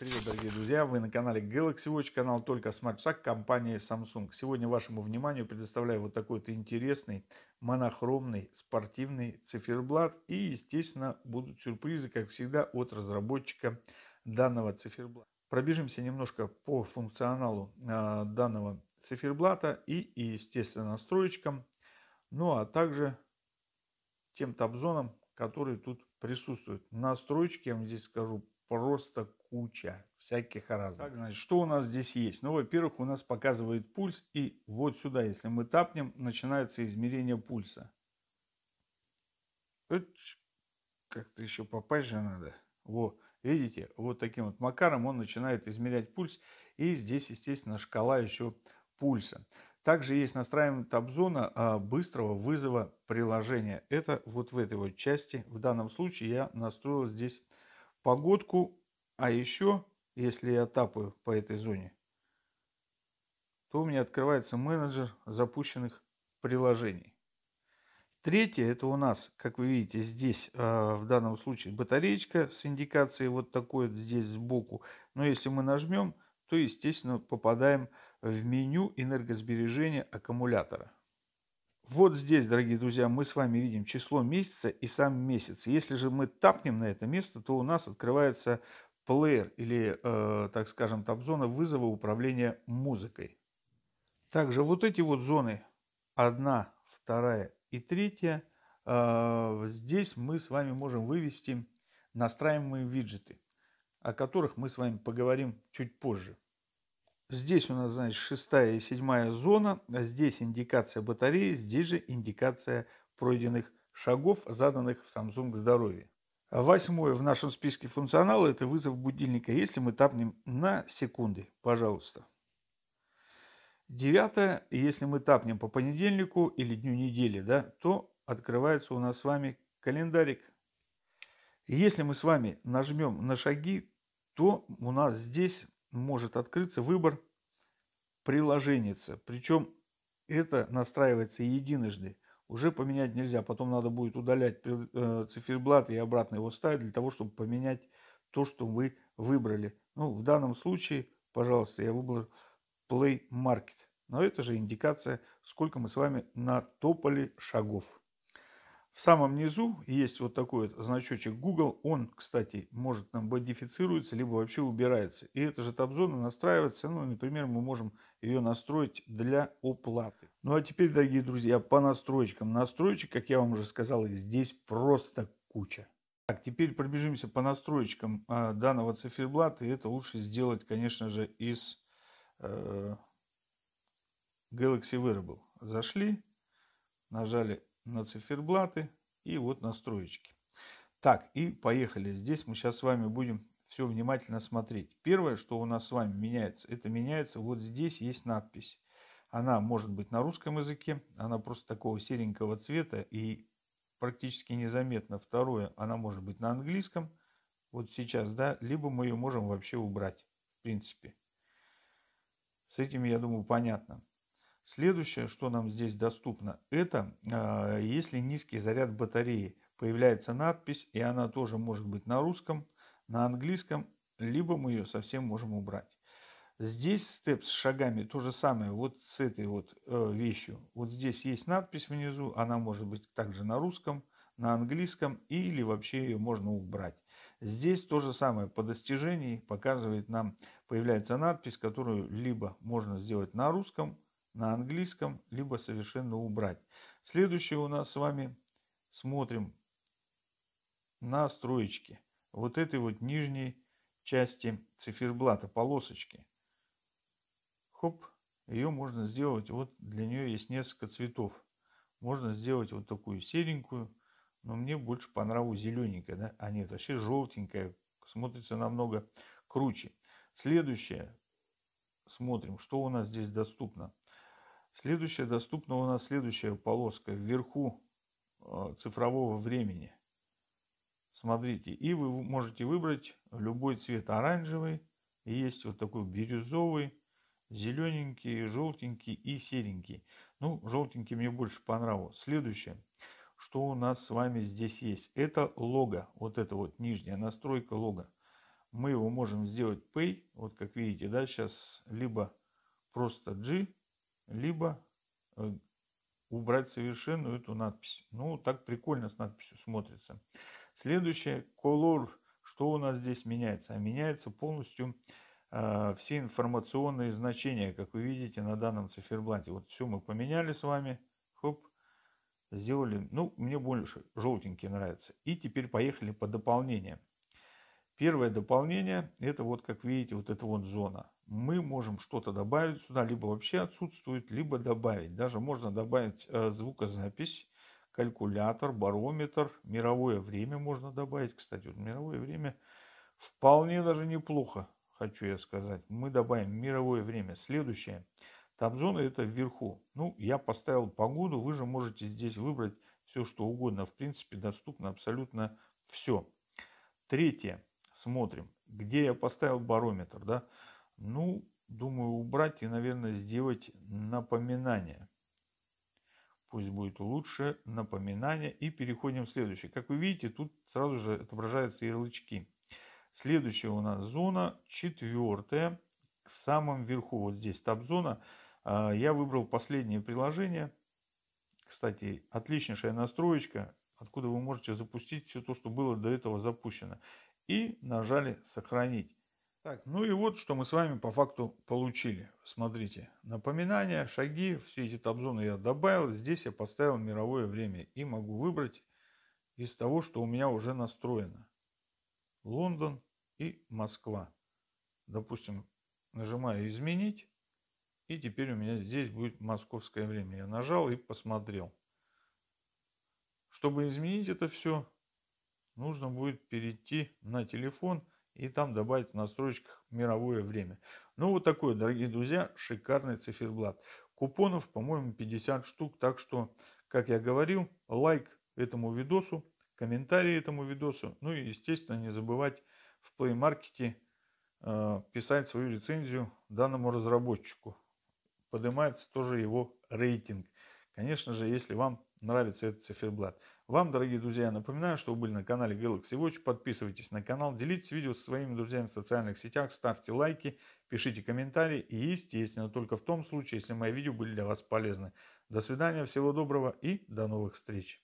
Всем привет, дорогие друзья! Вы на канале Galaxy Watch, канал только смартсак компании Samsung. Сегодня вашему вниманию предоставляю вот такой вот интересный монохромный спортивный циферблат. И, естественно, будут сюрпризы, как всегда, от разработчика данного циферблата. Пробежимся немножко по функционалу а, данного циферблата и, естественно, настроечкам. Ну, а также тем топ-зонам, которые тут присутствуют. Настройки, я вам здесь скажу, просто куча всяких разных. Так, значит, что у нас здесь есть? Ну, во-первых, у нас показывает пульс, и вот сюда, если мы тапнем, начинается измерение пульса. Как-то еще попасть же надо. Вот, видите, вот таким вот макаром он начинает измерять пульс, и здесь, естественно, шкала еще пульса. Также есть настраиваемая таб а, быстрого вызова приложения. Это вот в этой вот части. В данном случае я настроил здесь погодку, а еще, если я тапаю по этой зоне, то у меня открывается менеджер запущенных приложений. Третье, это у нас, как вы видите, здесь а, в данном случае батареечка с индикацией вот такой вот здесь сбоку. Но если мы нажмем, то, естественно, попадаем в меню энергосбережения аккумулятора. Вот здесь, дорогие друзья, мы с вами видим число месяца и сам месяц. Если же мы тапнем на это место, то у нас открывается плеер или, э, так скажем, таб-зона вызова управления музыкой. Также вот эти вот зоны 1, 2 и 3, э, здесь мы с вами можем вывести настраиваемые виджеты, о которых мы с вами поговорим чуть позже. Здесь у нас, значит, шестая и седьмая зона, здесь индикация батареи, здесь же индикация пройденных шагов, заданных в Samsung Здоровье. А восьмое в нашем списке функционала – это вызов будильника, если мы тапнем на секунды, пожалуйста. Девятое, если мы тапнем по понедельнику или дню недели, да, то открывается у нас с вами календарик. Если мы с вами нажмем на шаги, то у нас здесь может открыться выбор приложенница. Причем это настраивается единожды. Уже поменять нельзя. Потом надо будет удалять э, циферблат и обратно его ставить для того, чтобы поменять то, что вы выбрали. Ну, в данном случае, пожалуйста, я выбрал Play Market. Но это же индикация, сколько мы с вами натопали шагов. В самом низу есть вот такой вот значочек Google. Он, кстати, может нам модифицируется, либо вообще убирается. И эта же табзона настраивается. Ну, например, мы можем ее настроить для оплаты. Ну, а теперь, дорогие друзья, по настроечкам. настройки как я вам уже сказал, их здесь просто куча. Так, теперь пробежимся по настроечкам а, данного циферблата. И это лучше сделать, конечно же, из э, Galaxy Wearable. Зашли, нажали на циферблаты и вот настроечки. Так, и поехали. Здесь мы сейчас с вами будем все внимательно смотреть. Первое, что у нас с вами меняется, это меняется вот здесь есть надпись. Она может быть на русском языке, она просто такого серенького цвета и практически незаметно. Второе, она может быть на английском, вот сейчас, да, либо мы ее можем вообще убрать, в принципе. С этим, я думаю, понятно. Следующее, что нам здесь доступно, это а, если низкий заряд батареи, появляется надпись, и она тоже может быть на русском, на английском, либо мы ее совсем можем убрать. Здесь степ с шагами то же самое, вот с этой вот э, вещью. Вот здесь есть надпись внизу, она может быть также на русском, на английском или вообще ее можно убрать. Здесь то же самое по достижении показывает нам, появляется надпись, которую либо можно сделать на русском, на английском, либо совершенно убрать. Следующее у нас с вами смотрим на строечки. Вот этой вот нижней части циферблата, полосочки. Хоп, ее можно сделать, вот для нее есть несколько цветов. Можно сделать вот такую серенькую, но мне больше по нраву зелененькая, да? а нет, вообще желтенькая, смотрится намного круче. Следующее, смотрим, что у нас здесь доступно. Следующая доступна у нас следующая полоска вверху э, цифрового времени. Смотрите, и вы можете выбрать любой цвет оранжевый. есть вот такой бирюзовый, зелененький, желтенький и серенький. Ну, желтенький мне больше понравился. Следующее, что у нас с вами здесь есть, это лого. Вот это вот нижняя настройка лого. Мы его можем сделать Pay, вот как видите, да, сейчас либо просто G, либо э, убрать совершенно эту надпись. Ну, так прикольно с надписью смотрится. Следующее, колор, Что у нас здесь меняется? А меняется полностью э, все информационные значения, как вы видите на данном циферблате. Вот все мы поменяли с вами. Хоп, сделали. Ну, мне больше желтенький нравится. И теперь поехали по дополнениям. Первое дополнение, это вот, как видите, вот эта вот зона мы можем что-то добавить сюда, либо вообще отсутствует, либо добавить. Даже можно добавить э, звукозапись, калькулятор, барометр, мировое время можно добавить. Кстати, вот мировое время вполне даже неплохо, хочу я сказать. Мы добавим мировое время. Следующее. Табзона это вверху. Ну, я поставил погоду, вы же можете здесь выбрать все, что угодно. В принципе, доступно абсолютно все. Третье. Смотрим. Где я поставил барометр, да? Ну, думаю, убрать и, наверное, сделать напоминание. Пусть будет лучше напоминание. И переходим в следующее. Как вы видите, тут сразу же отображаются ярлычки. Следующая у нас зона, четвертая, в самом верху, вот здесь таб-зона. А, я выбрал последнее приложение. Кстати, отличнейшая настроечка, откуда вы можете запустить все то, что было до этого запущено. И нажали «Сохранить». Так, ну и вот, что мы с вами по факту получили. Смотрите, напоминания, шаги, все эти табзоны я добавил. Здесь я поставил мировое время и могу выбрать из того, что у меня уже настроено. Лондон и Москва. Допустим, нажимаю «Изменить». И теперь у меня здесь будет московское время. Я нажал и посмотрел. Чтобы изменить это все, нужно будет перейти на телефон – и там добавить в настройках мировое время. Ну вот такой, дорогие друзья, шикарный циферблат. Купонов, по-моему, 50 штук, так что, как я говорил, лайк этому видосу, комментарии этому видосу, ну и, естественно, не забывать в Play Market э, писать свою рецензию данному разработчику. Поднимается тоже его рейтинг. Конечно же, если вам нравится этот циферблат. Вам, дорогие друзья, напоминаю, что вы были на канале Galaxy Watch. Подписывайтесь на канал, делитесь видео со своими друзьями в социальных сетях, ставьте лайки, пишите комментарии и, естественно, только в том случае, если мои видео были для вас полезны. До свидания, всего доброго и до новых встреч.